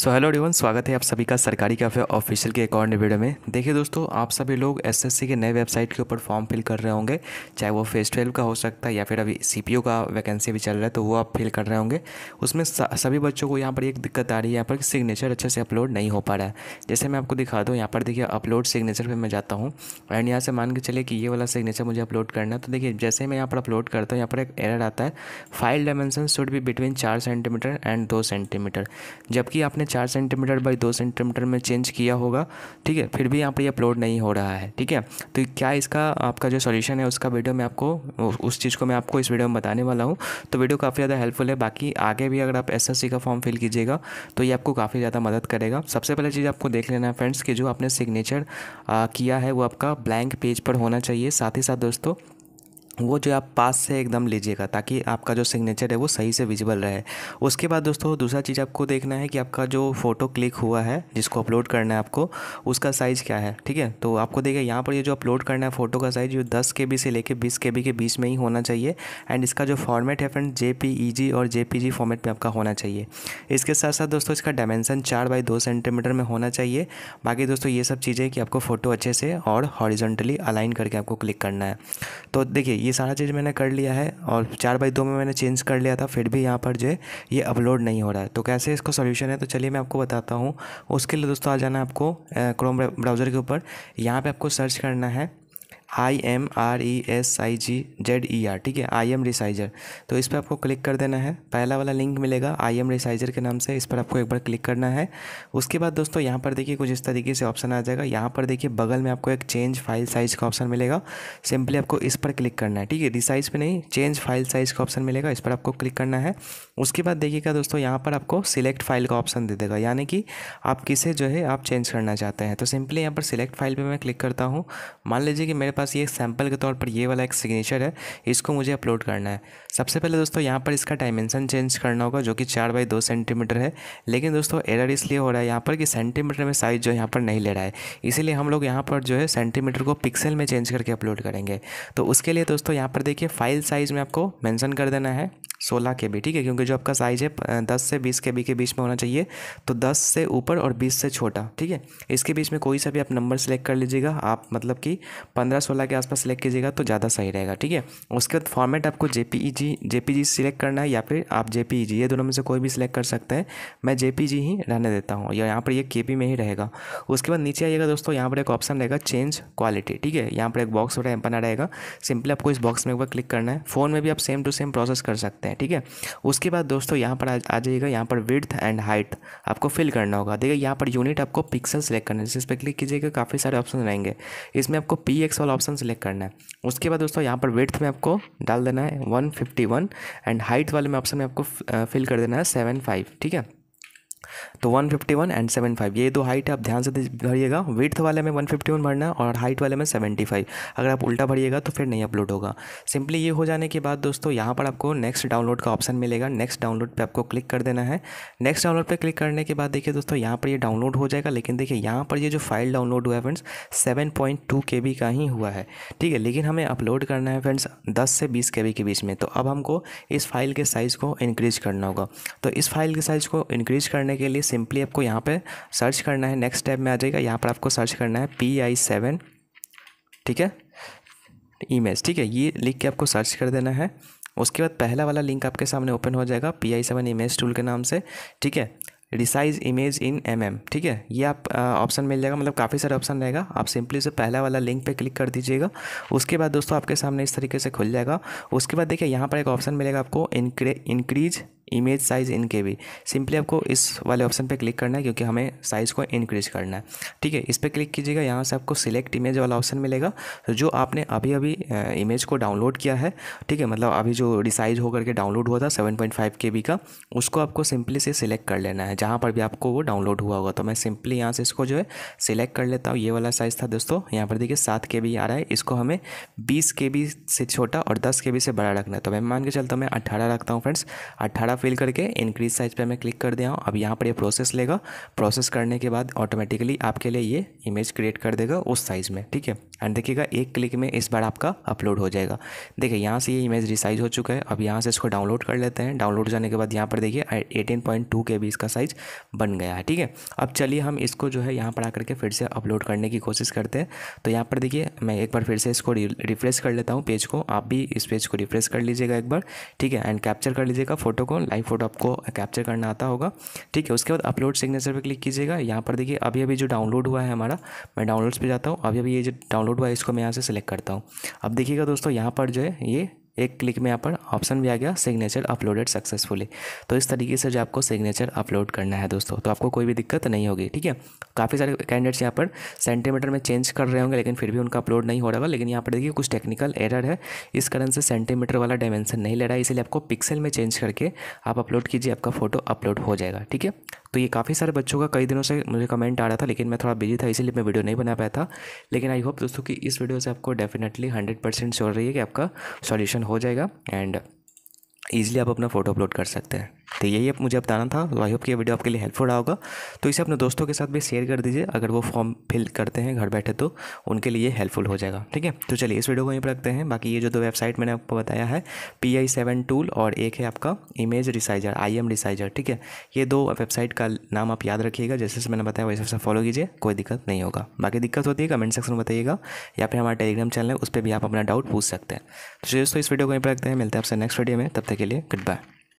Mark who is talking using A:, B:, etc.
A: so hello everyone स्वागत है आप सभी का सरकारी कैफे ऑफिशियल के एक और वीडियो में देखिए दोस्तों आप सभी लोग एसएससी के नए वेबसाइट के ऊपर फॉर्म फिल कर रहे होंगे चाहे वो फेस ट्वेल्व का हो सकता है या फिर अभी सीपीओ का वैकेंसी भी चल रहा है तो वो आप फिल कर रहे होंगे उसमें सभी बच्चों को यहाँ पर एक दिक्कत आ रही है यहाँ पर सिग्नेचर अच्छे से अपलोड नहीं हो पा रहा है जैसे मैं आपको दिखा दूँ यहाँ पर देखिए अपलोड सिग्नेचर पर मैं जाता हूँ एंड यहाँ से मान के चले कि ये वाला सिग्नेचर मुझे अपलोड करना है तो देखिए जैसे मैं यहाँ पर अपलोड करता हूँ यहाँ पर एक एरर आता है फाइल डायमेंशन शुड भी बिटवीन चार सेंटीमीटर एंड दो सेंटीमीटर जबकि आपने आपने चार सेंटीमीटर बाई दो सेंटीमीटर में चेंज किया होगा ठीक है फिर भी यहाँ पर ये अपलोड नहीं हो रहा है ठीक है तो क्या इसका आपका जो सॉल्यूशन है उसका वीडियो मैं आपको उस चीज़ को मैं आपको इस वीडियो में बताने वाला हूँ तो वीडियो काफ़ी ज़्यादा हेल्पफुल है बाकी आगे भी अगर आप एस का फॉर्म फिल कीजिएगा तो ये आपको काफ़ी ज़्यादा मदद करेगा सबसे पहले चीज़ आपको देख लेना है फ्रेंड्स कि जो आपने सिग्नेचर किया है वो आपका ब्लैंक पेज पर होना चाहिए साथ ही साथ दोस्तों वो जो आप पास से एकदम लीजिएगा ताकि आपका जो सिग्नेचर है वो सही से विजिबल रहे उसके बाद दोस्तों दूसरा चीज़ आपको देखना है कि आपका जो फ़ोटो क्लिक हुआ है जिसको अपलोड करना है आपको उसका साइज़ क्या है ठीक है तो आपको देखिए यहाँ पर ये जो अपलोड करना है फ़ोटो का साइज़ ये दस के से लेके बीस के के बीच में ही होना चाहिए एंड इसका जो फॉर्मेट है फ्रेंड जे e और जे फॉर्मेट में आपका होना चाहिए इसके साथ साथ दोस्तों इसका डायमेंसन चार बाई दो सेंटीमीटर में होना चाहिए बाकी दोस्तों ये सब चीज़ें कि आपको फ़ोटो अच्छे से और हॉरिजेंटली अलाइन करके आपको क्लिक करना है तो देखिए ये ये सारा चीज़ मैंने कर लिया है और चार बाई दो में मैंने चेंज कर लिया था फिर भी यहाँ पर जो है ये अपलोड नहीं हो रहा है तो कैसे इसका सोल्यूशन है तो चलिए मैं आपको बताता हूँ उसके लिए दोस्तों आ जाना है आपको क्रोम ब्राउज़र के ऊपर यहाँ पर आपको सर्च करना है I M R E S I G Z E R ठीक है आई एम रिसाइजर तो इस पर आपको क्लिक कर देना है पहला वाला लिंक मिलेगा आई एम रिसाइजर के नाम से इस पर आपको एक बार क्लिक करना है उसके बाद दोस्तों यहाँ पर देखिए कुछ इस तरीके से ऑप्शन आ जाएगा यहाँ पर देखिए बगल में आपको एक चेंज फाइल साइज़ का ऑप्शन मिलेगा सिंपली आपको इस पर क्लिक करना है ठीक है रिसाइज पर नहीं चेंज फाइल साइज़ का ऑप्शन मिलेगा इस पर आपको क्लिक करना है उसके बाद देखिएगा दोस्तों यहाँ पर आपको सिलेक्ट फाइल का ऑप्शन दे देगा यानी कि आप किसे जो है आप चेंज करना चाहते हैं तो सिंपली यहाँ पर सिलेक्ट फाइल पर मैं क्लिक करता हूँ मान लीजिए कि मेरे पास पास ये सैम्पल के तौर पर ये वाला एक सिग्नेचर है इसको मुझे अपलोड करना है सबसे पहले दोस्तों यहाँ पर इसका डायमेंशन चेंज करना होगा जो कि चार बाई दो सेंटीमीटर है लेकिन दोस्तों एरर इसलिए हो रहा है यहाँ पर कि सेंटीमीटर में साइज़ जो यहाँ पर नहीं ले रहा है इसीलिए हम लोग यहाँ पर जो है सेंटीमीटर को पिक्सल में चेंज करके अपलोड करेंगे तो उसके लिए दोस्तों यहाँ पर देखिए फाइल साइज़ में आपको मैंसन कर देना है सोलह के बी ठीक है क्योंकि जो आपका साइज़ है दस से बीस के बी के बीच में होना चाहिए तो दस से ऊपर और बीस से छोटा ठीक है इसके बीच में कोई सा भी आप नंबर सेलेक्ट कर लीजिएगा आप मतलब कि पंद्रह सोलह के आसपास सेलेक्ट कीजिएगा तो ज़्यादा सही रहेगा ठीक है उसके बाद फॉर्मेट आपको J P G J P G select करना है या फिर आप जे पी जी ये दोनों में से कोई भी सिलेक्ट कर सकते हैं मैं जे पी जी ही रहने देता हूँ या यहाँ पर ये के पी में ही रहेगा उसके बाद नीचे आइएगा दोस्तों यहाँ पर एक ऑप्शन रहेगा चेंज क्वालिटी ठीक है यहाँ पर एक बॉक्स बना रहेगा सिंपली आपको इस बॉक्स में एक बार क्लिक करना है फ़ोन में भी आप सेम टू सेम प्रोसेस कर सकते हैं हैं ठीक है उसके बाद दोस्तों यहाँ पर आ, जाइएगा यहाँ पर विड्थ एंड हाइट आपको फिल करना होगा देखिए यहाँ पर यूनिट आपको पिक्सल सेलेक्ट करना है जिस पर क्लिक कीजिएगा काफ़ी सारे ऑप्शन रहेंगे इसमें आपको पी एक्स वाला ऑप्शन सेलेक्ट करना है उसके बाद दोस्तों यहाँ पर विड्थ में आपको डाल देना है one fifty one and height वाले में ऑप्शन में आपको फिल कर देना है सेवन फाइव ठीक है तो 151 एंड 75 ये दो हाइट आप ध्यान से भरिएगा वेट वाले में 151 भरना और हाइट वाले में 75 अगर आप उल्टा भरिएगा तो फिर नहीं अपलोड होगा सिंपली ये हो जाने के बाद दोस्तों यहाँ पर आपको नेक्स्ट डाउनलोड का ऑप्शन मिलेगा नेक्स्ट डाउनलोड पर आपको क्लिक कर देना है नेक्स्ट डाउनलोड पर क्लिक करने के बाद देखिए दोस्तों यहाँ पर यह डाउनलोड हो जाएगा लेकिन देखिए यहाँ पर ये जो फाइल डाउनलोड हुआ है friends seven point two K B का ही हुआ है ठीक है लेकिन हमें अपलोड करना है फ्रेंड्स दस से बीस के बी के बीच में तो अब हमको इस फाइल के साइज़ को इंक्रीज करना होगा तो इस फाइल के साइज़ को इंक्रीज करने के लिए सिंपली आपको यहाँ पे सर्च करना है नेक्स्ट टैब में आ जाएगा यहाँ पर आपको सर्च करना है पी आई सेवन ठीक है इमेज ठीक है ये लिख के आपको सर्च कर देना है उसके बाद पहला वाला लिंक आपके सामने ओपन हो जाएगा P I seven image tool के नाम से ठीक है resize image in M M ठीक है ये आप ऑप्शन मिल जाएगा मतलब काफ़ी सारे ऑप्शन रहेगा आप सिंपली से पहला वाला लिंक पे क्लिक कर दीजिएगा उसके बाद दोस्तों आपके सामने इस तरीके से खुल जाएगा उसके बाद देखिए यहाँ पर एक ऑप्शन मिलेगा आपको इंक्रीज इमेज साइज़ इन के भी सिंपली आपको इस वाले ऑप्शन पे क्लिक करना है क्योंकि हमें साइज़ को इंक्रीज़ करना है ठीक है इस पर क्लिक कीजिएगा यहाँ से आपको सिलेक्ट इमेज वाला ऑप्शन मिलेगा तो जो आपने अभी अभी इमेज को डाउनलोड किया है ठीक है मतलब अभी जो रिसाइज होकर के डाउनलोड हुआ था seven point five K B का उसको आपको सिंपली से सिलेक्ट कर लेना है जहाँ पर भी आपको वो डाउनलोड हुआ होगा तो मैं सिंपली यहाँ से इसको जो है सिलेक्ट कर लेता हूँ ये वाला साइज़ था दोस्तों यहाँ पर देखिए सात के बी आ रहा है इसको हमें बीस के बी से छोटा और दस के बी से बड़ा रखना है तो मैं मान के चलता हूँ मैं अट्ठारह रखता हूँ फ्रेंड्स अट्ठारह फिल करके इंक्रीज साइज पे मैं क्लिक कर दिया हूँ अब यहाँ पर ये प्रोसेस लेगा प्रोसेस करने के बाद ऑटोमेटिकली आपके लिए ये इमेज क्रिएट कर देगा उस साइज़ में ठीक है एंड देखिएगा एक क्लिक में इस बार आपका अपलोड हो जाएगा देखिए यहाँ से ये इमेज रिसाइज हो चुका है अब यहाँ से इसको डाउनलोड कर लेते हैं डाउनलोड जाने के बाद यहाँ पर देखिए एटीन पॉइंट टू के भी इसका साइज़ बन गया है ठीक है अब चलिए हम इसको जो है यहाँ पर आकर के फिर से अपलोड करने की कोशिश करते हैं तो यहाँ पर देखिए मैं एक बार फिर से इसको रिफ्रेश कर लेता हूँ पेज को आप भी इस पेज को रिफ्रेश कर लीजिएगा एक बार ठीक है एंड कैप्चर कर लीजिएगा फोटो को लाइव फोटो आपको कैप्चर करना आता होगा ठीक है उसके बाद अपलोड सिग्नेचर पर क्लिक कीजिएगा यहाँ पर देखिए अभी अभी जो डाउनलोड हुआ है हमारा मैं डाउनलोड्स पर जाता हूँ अभी अभी ये जो डाउनलोड हुआ है इसको मैं यहाँ से सेलेक्ट करता हूँ अब देखिएगा दोस्तों यहाँ पर जो है ये एक क्लिक में यहाँ पर ऑप्शन भी आ गया सिग्नेचर अपलोडेड सक्सेसफुली तो इस तरीके से जो आपको सिग्नेचर अपलोड करना है दोस्तों तो आपको कोई भी दिक्कत नहीं होगी ठीक है काफ़ी सारे कैंडिडेट्स यहाँ पर सेंटीमीटर में चेंज कर रहे होंगे लेकिन फिर भी उनका अपलोड नहीं हो रहा होगा लेकिन यहाँ पर देखिए कुछ टेक्निकल एरर है इस कारण से सेंटीमीटर वाला डायमेंशन नहीं ले रहा है इसलिए आपको पिक्सल में चेंज करके आप अपलोड कीजिए आपका फोटो अपलोड हो जाएगा ठीक है तो ये काफ़ी सारे बच्चों का कई दिनों से मुझे कमेंट आ रहा था लेकिन मैं थोड़ा बिजी था इसीलिए मैं वीडियो नहीं बना पाया था लेकिन आई होप दोस्तों कि इस वीडियो से आपको डेफिनेटली हंड्रेड परसेंट श्योर रही है कि आपका सॉल्यूशन हो जाएगा एंड ईजिली आप अपना फ़ोटो अपलोड कर सकते हैं तो यही अब मुझे बताना था तो आई होप कि ये वीडियो आपके लिए हेल्पफुल रहा होगा तो इसे अपने दोस्तों के साथ भी शेयर कर दीजिए अगर वो फॉर्म फिल करते हैं घर बैठे तो उनके लिए हेल्पफुल हो जाएगा ठीक है तो चलिए इस वीडियो को यहीं पर रखते हैं बाकी ये जो दो वेबसाइट मैंने आपको बताया है पी आई सेवन टूल और एक है आपका image resizer I M resizer ठीक है ये दो वेबसाइट का नाम आप याद रखिएगा जैसे जैसे मैंने बताया वैसे वैसे फॉलो कीजिए कोई दिक्कत नहीं होगा बाकी दिक्कत होती है कमेंट सेक्शन में बताइएगा या फिर हमारा टेलीग्राम चैनल है उस पर भी आप अपना डाउट पूछ सकते हैं तो चलिए दोस्तों इस वीडियो को यहीं पर रखते हैं मिलते हैं आपसे नेक्स्ट वीडियो में तब तक के लिए गुड बाय